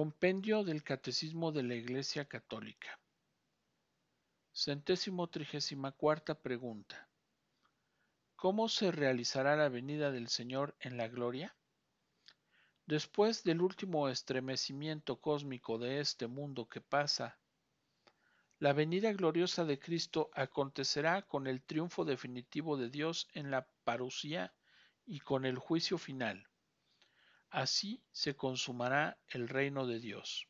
Compendio del Catecismo de la Iglesia Católica. Centésimo trigésima cuarta pregunta. ¿Cómo se realizará la venida del Señor en la gloria? Después del último estremecimiento cósmico de este mundo que pasa, la venida gloriosa de Cristo acontecerá con el triunfo definitivo de Dios en la parucía y con el juicio final. Así se consumará el reino de Dios.